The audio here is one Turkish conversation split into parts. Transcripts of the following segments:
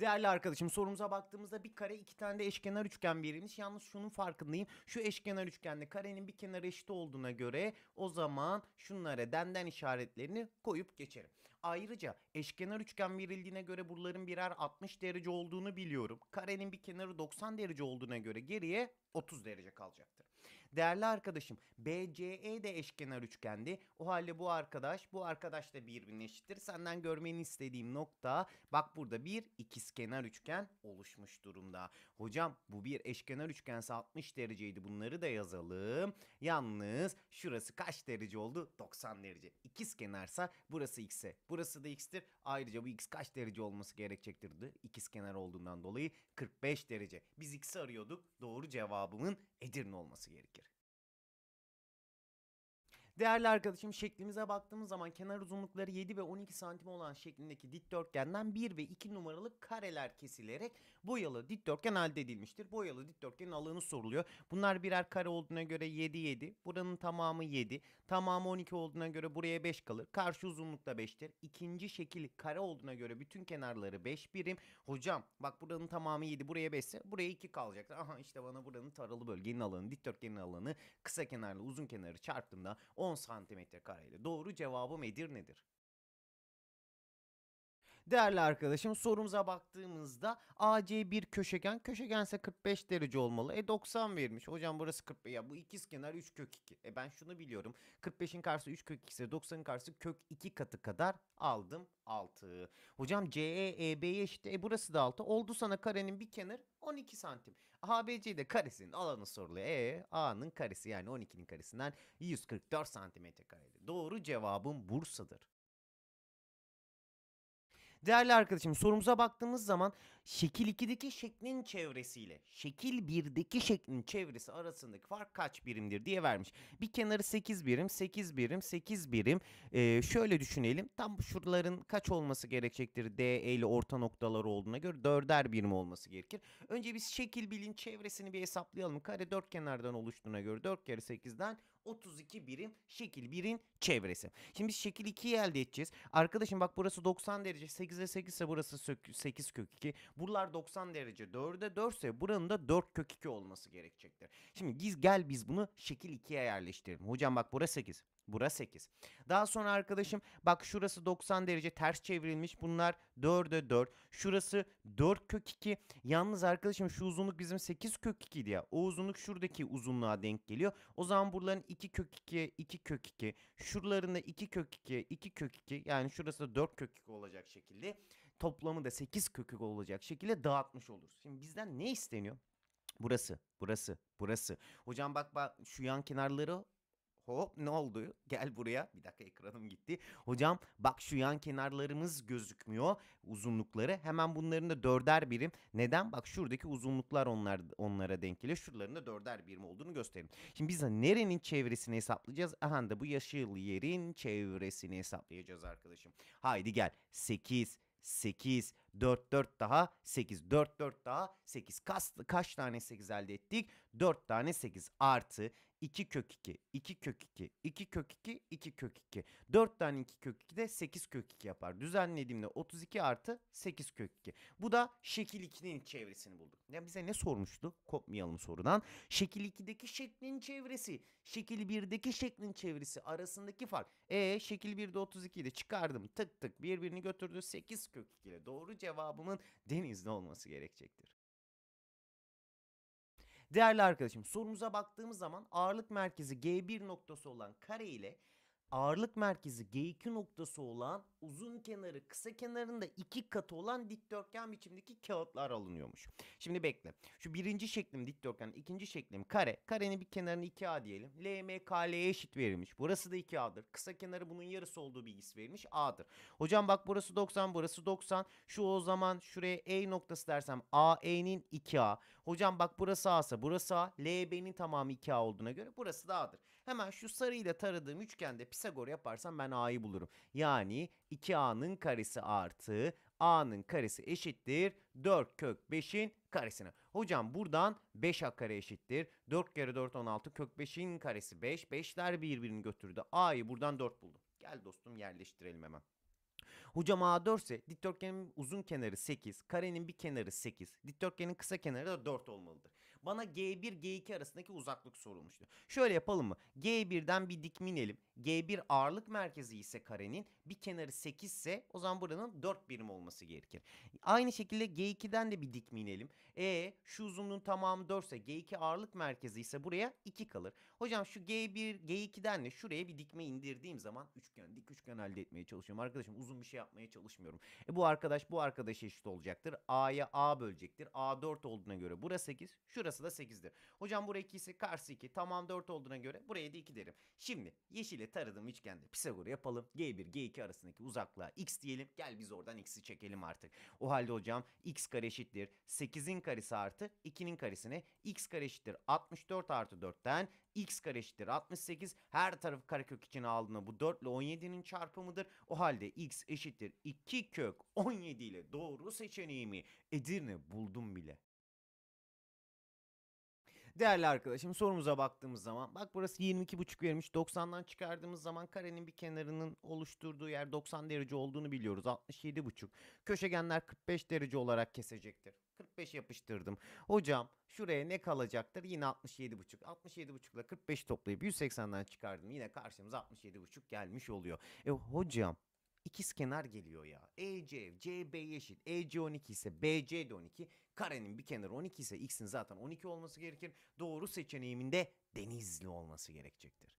Değerli arkadaşım sorumuza baktığımızda bir kare iki tane de eşkenar üçgen verilmiş. Yalnız şunun farkındayım. Şu eşkenar üçgende karenin bir kenarı eşit olduğuna göre o zaman şunlara denden işaretlerini koyup geçerim. Ayrıca eşkenar üçgen verildiğine göre buraların birer 60 derece olduğunu biliyorum. Karenin bir kenarı 90 derece olduğuna göre geriye 30 derece kalacaktır. Değerli arkadaşım BCE de eşkenar üçgendi. O halde bu arkadaş bu arkadaş da birbirine eşittir. Senden görmeni istediğim nokta bak burada bir ikizkenar üçgen oluşmuş durumda. Hocam bu bir eşkenar üçgense 60 dereceydi. Bunları da yazalım. Yalnız şurası kaç derece oldu? 90 derece. İkizkenarsa burası x'e. Burası da x'tir. Ayrıca bu x kaç derece olması gerekecektirdi? İkizkenar olduğundan dolayı 45 derece. Biz x'i arıyorduk. Doğru cevabımın Edirne olması gerekir. Değerli arkadaşım şeklimize baktığımız zaman kenar uzunlukları 7 ve 12 santim olan şeklindeki dikdörtgenden 1 ve 2 numaralı kareler kesilerek Boyalı dikdörtgen elde edilmiştir. Boyalı dikdörtgenin alanı soruluyor. Bunlar birer kare olduğuna göre 7 7. Buranın tamamı 7. Tamamı 12 olduğuna göre buraya 5 kalır. Karşı uzunluk da 5'tir. İkinci şekil kare olduğuna göre bütün kenarları 5 birim. Hocam bak buranın tamamı 7 buraya 5 ise buraya 2 kalacaktır. Aha işte bana buranın taralı bölgenin alanı dikdörtgenin alanı kısa kenarla uzun kenarı çarptığımda 10 santimetre kareyle. Doğru cevabım Edirne'dir. Değerli arkadaşım sorumuza baktığımızda AC bir köşegen. Köşegense 45 derece olmalı. E 90 vermiş. Hocam burası 45. Ya bu ikiz kenar 3 kök 2. E ben şunu biliyorum. 45'in karşısı 3 kök 2 ise 90'ın karşısı kök 2 katı kadar aldım 6. Hocam CE EB'ye eşit. E burası da 6. Oldu sana karenin bir kenar 12 santim. ABC de karesinin alanı soruluyor. E A'nın karesi yani 12'nin karesinden 144 santimetre kareydi. Doğru cevabım Bursa'dır. Değerli arkadaşım sorumuza baktığımız zaman şekil 2'deki şeklin çevresiyle şekil 1'deki şeklin çevresi arasındaki fark kaç birimdir diye vermiş. Bir kenarı 8 birim, 8 birim, 8 birim. Ee, şöyle düşünelim. Tam şuraların kaç olması gerekecektir? D, E ile orta noktaları olduğuna göre 4'er birim olması gerekir. Önce biz şekil 1'in çevresini bir hesaplayalım. Kare 4 kenardan oluştuğuna göre 4 kere 8'den 32 birim şekil 1'in çevresi. Şimdi biz şekil 2'yi elde edeceğiz. Arkadaşım bak burası 90 derece 8'e 8 ise burası 8 kök 2. Buralar 90 derece 4'e 4 ise buranın da 4 kök 2 olması gerekecektir. Şimdi giz gel biz bunu şekil 2'ye yerleştirelim. Hocam bak burası 8. Bura 8. Daha sonra arkadaşım bak şurası 90 derece ters çevrilmiş. Bunlar 4'e 4. Şurası 4 kök 2. Yalnız arkadaşım şu uzunluk bizim 8 kök 2 diye. O uzunluk şuradaki uzunluğa denk geliyor. O zaman buraların 2 kök 2'ye 2 kök 2. Şuralarında 2 kök 2'ye 2 kök 2. Yani şurası da 4 kök 2 olacak şekilde. Toplamı da 8 kök 2 olacak şekilde dağıtmış oluruz. Şimdi bizden ne isteniyor? Burası, burası, burası. Hocam bak bak şu yan kenarları Hop ne oldu? Gel buraya. Bir dakika ekranım gitti. Hocam bak şu yan kenarlarımız gözükmüyor. Uzunlukları. Hemen bunların da dörder birim. Neden? Bak şuradaki uzunluklar onlar onlara denk geliyor. Şuraların da dörder birim olduğunu gösterelim. Şimdi biz nerenin çevresini hesaplayacağız? Aha da bu yaşıl yerin çevresini hesaplayacağız arkadaşım. Haydi gel. 8 8 4 4 daha 8 4 4 daha 8 kaç, kaç tane 8 elde ettik 4 tane 8 artı 2 kök 2 2 kök 2 2 kök 2 2 kök 2 4 tane 2 kök 2 de 8 kök 2 yapar düzenlediğimde 32 artı 8 kök 2 bu da şekil 2'nin çevresini bulduk Yani bize ne sormuştu kopmayalım sorudan şekil 2'deki şeklin çevresi şekil 1'deki şeklin çevresi arasındaki fark e şekil 1'de 32 ile çıkardım tık tık birbirini götürdü 8 kök 2 ile doğru cevabımın denizli olması gerekecektir. Değerli arkadaşım sorumuza baktığımız zaman ağırlık merkezi G1 noktası olan kare ile ağırlık merkezi G2 noktası olan uzun kenarı kısa kenarında iki katı olan dikdörtgen biçimdeki kağıtlar alınıyormuş. Şimdi bekle. Şu birinci şeklim dikdörtgen, ikinci şeklim kare. Karenin bir kenarını 2A diyelim. LMKL'ye eşit verilmiş. Burası da 2A'dır. Kısa kenarı bunun yarısı olduğu bilgisi verilmiş. A'dır. Hocam bak burası 90, burası 90. Şu o zaman şuraya E noktası dersem AE'nin 2A. Hocam bak burası A'sa burası A. LB'nin tamamı 2A olduğuna göre burası da A'dır. Hemen şu sarıyla taradığım üçgende Pisagor yaparsam ben A'yı bulurum. Yani 2A'nın karesi artı A'nın karesi eşittir 4 kök 5'in karesine. Hocam buradan 5A kare eşittir. 4 kere 4 16 kök 5'in karesi 5. 5'ler birbirini götürdü. A'yı buradan 4 buldum. Gel dostum yerleştirelim hemen. Hocam A4 ise dikdörtgenin uzun kenarı 8, karenin bir kenarı 8, dikdörtgenin kısa kenarı da 4 olmalıdır. Bana G1 G2 arasındaki uzaklık sorulmuştu. Şöyle yapalım mı? G1'den bir dikminelim. G1 ağırlık merkezi ise karenin bir kenarı 8 ise o zaman buranın 4 birim olması gerekir. Aynı şekilde G2'den de bir dikme inelim. E şu uzunluğun tamamı 4 ise G2 ağırlık merkezi ise buraya 2 kalır. Hocam şu G1 G2'den de şuraya bir dikme indirdiğim zaman üçgen dik üçgen elde etmeye çalışıyorum. Arkadaşım uzun bir şey yapmaya çalışmıyorum. E bu arkadaş bu arkadaş eşit olacaktır. A'ya A bölecektir. A 4 olduğuna göre burası 8 şurası da 8'dir. Hocam buraya 2 ise karşı 2 tamam 4 olduğuna göre buraya da 2 derim. Şimdi yeşile taradım üçgende Pisagor yapalım. G1, G2 arasındaki uzaklığa x diyelim. Gel biz oradan x'i çekelim artık. O halde hocam x kare eşittir. 8'in karesi artı 2'nin karesine x kare eşittir 64 artı 4'ten x kare eşittir 68. Her tarafı karekök için aldığında bu 4 ile 17'nin çarpımıdır. O halde x eşittir 2 kök 17 ile doğru seçeneğimi Edirne buldum bile. Değerli arkadaşım sorumuza baktığımız zaman bak burası 22.5 vermiş 90'dan çıkardığımız zaman karenin bir kenarının oluşturduğu yer 90 derece olduğunu biliyoruz 67.5 köşegenler 45 derece olarak kesecektir 45 yapıştırdım hocam şuraya ne kalacaktır yine 67.5 67.5 ile 45 toplayıp 180'den çıkardım yine karşımıza 67.5 gelmiş oluyor e hocam ikiz kenar geliyor ya. EC, CB eşit. EC 12 ise BC de 12. Karenin bir kenarı 12 ise x'in zaten 12 olması gerekir. Doğru seçeneğiminde denizli olması gerekecektir.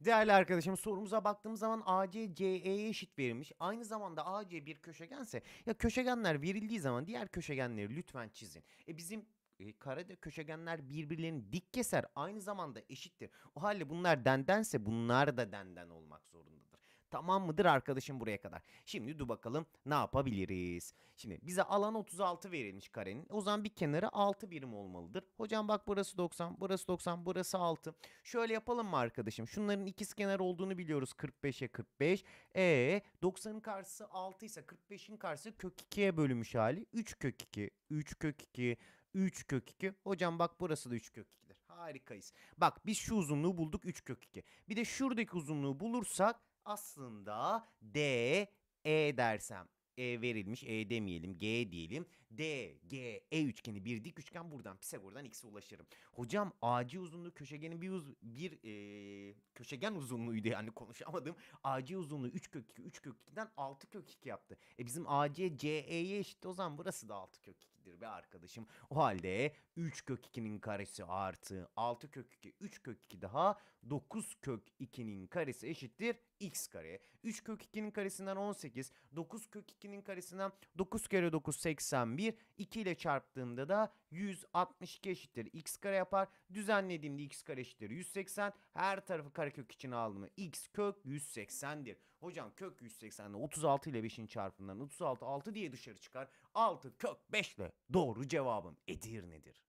Değerli arkadaşım sorumuza baktığımız zaman AC CE'ye eşit verilmiş. Aynı zamanda AC bir köşegense ya köşegenler verildiği zaman diğer köşegenleri lütfen çizin. E bizim e, karede köşegenler birbirlerini dik keser. Aynı zamanda eşittir. O halde bunlar dendense bunlar da denden olmak zorundadır. Tamam mıdır arkadaşım buraya kadar? Şimdi dur bakalım ne yapabiliriz? Şimdi bize alan 36 verilmiş karenin. O zaman bir kenarı 6 birim olmalıdır. Hocam bak burası 90, burası 90, burası 6. Şöyle yapalım mı arkadaşım? Şunların ikiz kenar olduğunu biliyoruz. 45'e 45. E 90'ın karşısı 6 ise 45'in karşısı kök 2'ye bölünmüş hali. 3 kök 2, 3 kök 2, 3 kök 2. Hocam bak burası da 3 kök 2'dir. Harikayız. Bak biz şu uzunluğu bulduk 3 kök 2. Bir de şuradaki uzunluğu bulursak aslında D, E dersem e verilmiş E demeyelim G diyelim. D, G, E üçgeni bir dik üçgen buradan Pisagor'dan X'e ulaşırım. Hocam AC uzunluğu köşegenin bir, uz bir e, köşegen uzunluğuydu yani konuşamadım. AC uzunluğu 3 kök 2, 3 kök 2'den 6 kök 2 yaptı. E bizim AC, CE'ye eşit o zaman burası da 6 kök 2'dir be arkadaşım. O halde 3 kök 2'nin karesi artı 6 kök 2, 3 kök 2 daha 9 kök 2'nin karesi eşittir x kare. 3 kök 2'nin karesinden 18, 9 kök 2'nin karesinden 9 kere 9 81, 2 ile çarptığında da 162 eşittir x kare yapar. Düzenlediğimde x kare eşittir 180. Her tarafı karekök için aldığımda x kök 180'dir. Hocam kök 180'de 36 ile 5'in çarpımından 36 6 diye dışarı çıkar. 6 kök 5 ile doğru cevabım Edirne'dir.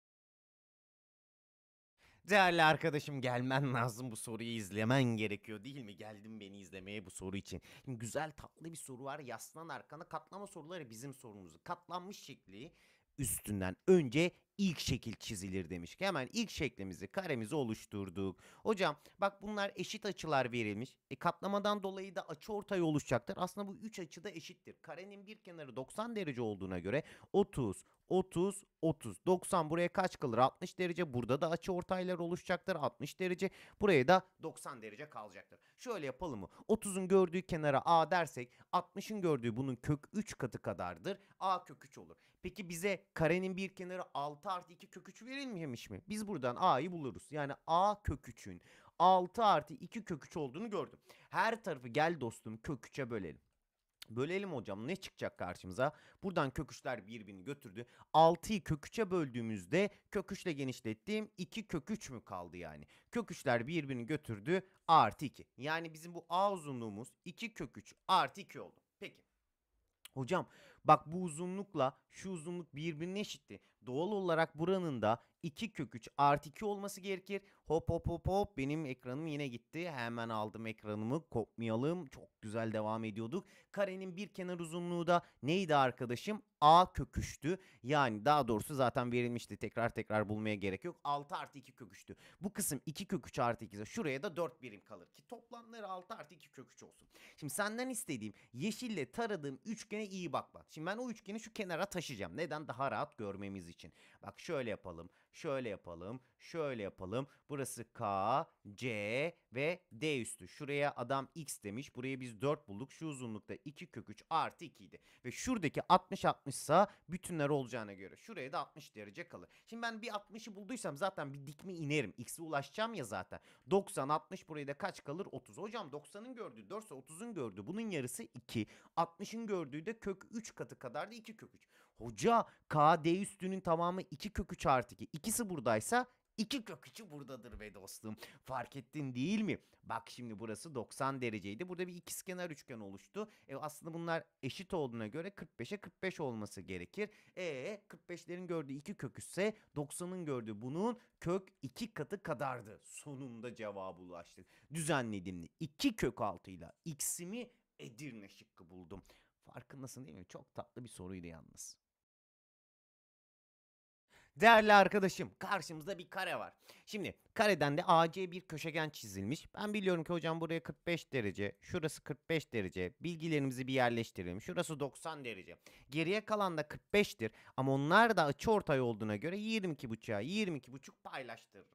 Değerli arkadaşım gelmen lazım bu soruyu izlemen gerekiyor değil mi? Geldim beni izlemeye bu soru için. Şimdi güzel tatlı bir soru var. Yaslan arkana katlama soruları bizim sorumuzun Katlanmış şekli üstünden önce ilk şekil çizilir demiş ki hemen ilk şeklimizi karemizi oluşturduk. Hocam bak bunlar eşit açılar verilmiş. E, katlamadan dolayı da açı ortay oluşacaktır. Aslında bu 3 açı da eşittir. Karenin bir kenarı 90 derece olduğuna göre 30, 30, 30, 90 buraya kaç kalır? 60 derece. Burada da açı ortaylar oluşacaktır. 60 derece. Buraya da 90 derece kalacaktır. Şöyle yapalım mı? 30'un gördüğü kenara A dersek 60'ın gördüğü bunun kök 3 katı kadardır. A kök 3 olur. Peki bize karenin bir kenarı 6 6 artı 2 kök 3 verilmemiş mi? Biz buradan a'yı buluruz. Yani a kök 3'ün 6 artı 2 kök 3 olduğunu gördüm. Her tarafı gel dostum kök bölelim. Bölelim hocam ne çıkacak karşımıza? Buradan köküçler birbirini götürdü. 6'yı köküçe böldüğümüzde köküçle genişlettiğim 2 köküç mü kaldı yani? Köküçler birbirini götürdü artı 2. Yani bizim bu a uzunluğumuz 2 köküç artı 2 oldu. Peki. Hocam bak bu uzunlukla şu uzunluk birbirine eşitti. Doğal olarak buranın da 2 kök 3 artı 2 olması gerekir. Hop hop hop hop benim ekranım yine gitti. Hemen aldım ekranımı kopmayalım. Çok güzel devam ediyorduk. Karenin bir kenar uzunluğu da neydi arkadaşım? A kök köküştü. Yani daha doğrusu zaten verilmişti. Tekrar tekrar bulmaya gerek yok. 6 artı 2 köküştü. Bu kısım 2 köküç artı 2'de şuraya da 4 birim kalır. Ki toplamları 6 artı 2 köküç olsun. Şimdi senden istediğim yeşille taradığım üçgene iyi bakma. Şimdi ben o üçgeni şu kenara taşıyacağım. Neden? Daha rahat görmemiz için için. Bak şöyle yapalım, şöyle yapalım, şöyle yapalım. Burası K, C ve D üstü. Şuraya adam X demiş. Buraya biz 4 bulduk. Şu uzunlukta 2 kök 3 artı 2 idi. Ve şuradaki 60-60 ise bütünler olacağına göre. Şuraya da 60 derece kalır. Şimdi ben bir 60'ı bulduysam zaten bir dikme inerim. X'e ulaşacağım ya zaten. 90-60 buraya da kaç kalır? 30. Hocam 90'ın gördüğü 4 30'un gördüğü bunun yarısı 2. 60'ın gördüğü de kök 3 katı kadar da 2 kök 3. Hoca k d üstünün tamamı 2 kök 3 artı 2. İkisi buradaysa 2 kök 3'ü buradadır be dostum. Fark ettin değil mi? Bak şimdi burası 90 dereceydi. Burada bir ikizkenar üçgen oluştu. E aslında bunlar eşit olduğuna göre 45'e 45 olması gerekir. E 45'lerin gördüğü 2 kök ise 90'ın gördüğü bunun kök 2 katı kadardı. Sonunda cevabı ulaştık. Düzenledim. 2 kök 6 ile x'imi Edirne şıkkı buldum. Farkındasın değil mi? Çok tatlı bir soruydu yalnız. Değerli arkadaşım karşımızda bir kare var. Şimdi kareden de AC bir köşegen çizilmiş. Ben biliyorum ki hocam buraya 45 derece, şurası 45 derece. Bilgilerimizi bir yerleştirelim. Şurası 90 derece. Geriye kalan da 45'tir ama onlar da açı ortay olduğuna göre 22.5'a 22.5 paylaştırırım.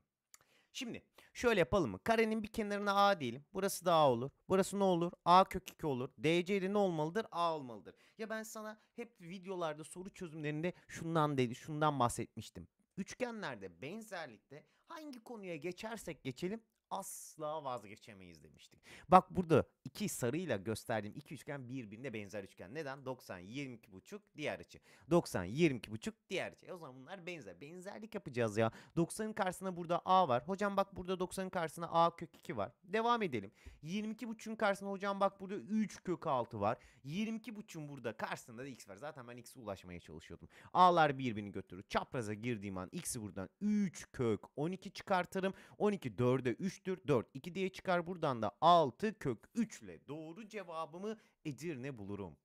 Şimdi şöyle yapalım mı? Karenin bir kenarına A diyelim. Burası da A olur. Burası ne olur? A kök 2 olur. Dc de ne olmalıdır? A olmalıdır. Ya ben sana hep videolarda soru çözümlerinde şundan dedi, şundan bahsetmiştim. Üçgenlerde benzerlikte hangi konuya geçersek geçelim asla vazgeçemeyiz demiştik. Bak burada iki sarıyla gösterdiğim iki üçgen birbirine benzer üçgen. Neden? 90 22 buçuk diğer açı. 90 22 buçuk diğer açı. E o zaman bunlar benzer. Benzerlik yapacağız ya. 90'ın karşısına burada A var. Hocam bak burada 90'ın karşısına A kök 2 var. Devam edelim. 22 buçuğun karşısına hocam bak burada 3 kök 6 var. 22 buçuğun burada karşısında da x var. Zaten ben x'e ulaşmaya çalışıyordum. A'lar birbirini götürür. Çapraza girdiğim an x'i buradan 3 kök 12 çıkartırım. 12 4'e 3 3'tür 4. 2 diye çıkar buradan da 6 kök 3 ile doğru cevabımı Edirne bulurum.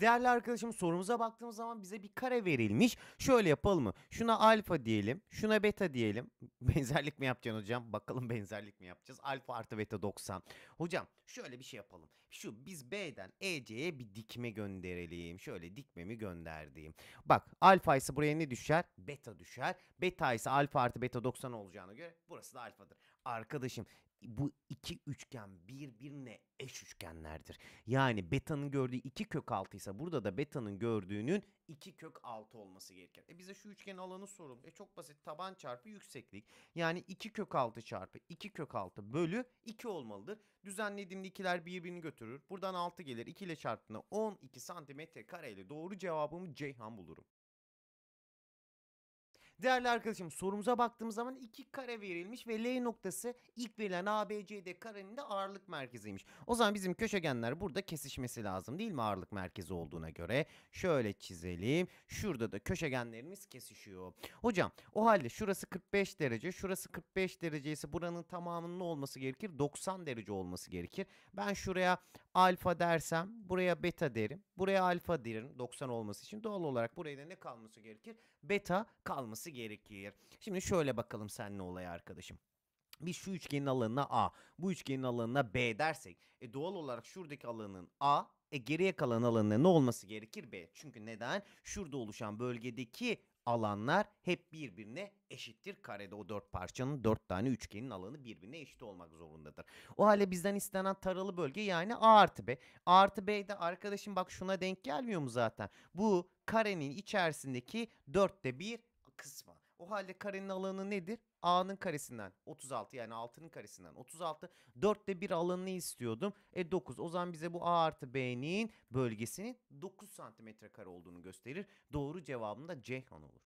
Değerli arkadaşım sorumuza baktığımız zaman bize bir kare verilmiş. Şöyle yapalım mı? Şuna alfa diyelim. Şuna beta diyelim. Benzerlik mi yapacaksın hocam? Bakalım benzerlik mi yapacağız? Alfa artı beta 90. Hocam şöyle bir şey yapalım. Şu biz B'den EC'ye bir dikme gönderelim. Şöyle dikmemi gönderdiğim. Bak alfa ise buraya ne düşer? Beta düşer. Beta ise alfa artı beta 90 olacağına göre burası da alfadır. Arkadaşım bu iki üçgen birbirine eş üçgenlerdir. Yani beta'nın gördüğü iki kök altıysa burada da beta'nın gördüğünün iki kök altı olması gerekir. E bize şu üçgenin alanı sorulmuş. E çok basit taban çarpı yükseklik. Yani iki kök altı çarpı iki kök altı bölü iki olmalıdır. Düzenlediğimde ikiler birbirini götürür. Buradan altı gelir. 2 ile çarptığında 12 santimetre kareyle doğru cevabımı Ceyhan bulurum. Değerli arkadaşım sorumuza baktığımız zaman iki kare verilmiş ve L noktası ilk verilen ABCD karenin de ağırlık merkeziymiş. O zaman bizim köşegenler burada kesişmesi lazım değil mi ağırlık merkezi olduğuna göre? Şöyle çizelim. Şurada da köşegenlerimiz kesişiyor. Hocam o halde şurası 45 derece, şurası 45 derece ise buranın tamamının olması gerekir? 90 derece olması gerekir. Ben şuraya alfa dersem buraya beta derim. Buraya alfa derim 90 olması için. Doğal olarak buraya da ne kalması gerekir? Beta kalması olması gerekir. Şimdi şöyle bakalım sen ne olaya arkadaşım. Biz şu üçgenin alanına A, bu üçgenin alanına B dersek e doğal olarak şuradaki alanın A e geriye kalan alanına ne olması gerekir? B. Çünkü neden? Şurada oluşan bölgedeki alanlar hep birbirine eşittir. Karede o dört parçanın dört tane üçgenin alanı birbirine eşit olmak zorundadır. O hale bizden istenen taralı bölge yani A artı B. A artı B de arkadaşım bak şuna denk gelmiyor mu zaten? Bu karenin içerisindeki dörtte bir kısmen. O halde karenin alanı nedir? A'nın karesinden 36 yani 6'nın karesinden 36. 4'te 1 alanını istiyordum. E 9. O zaman bize bu A artı B'nin bölgesinin 9 santimetre kare olduğunu gösterir. Doğru cevabım da Ceyhan olur.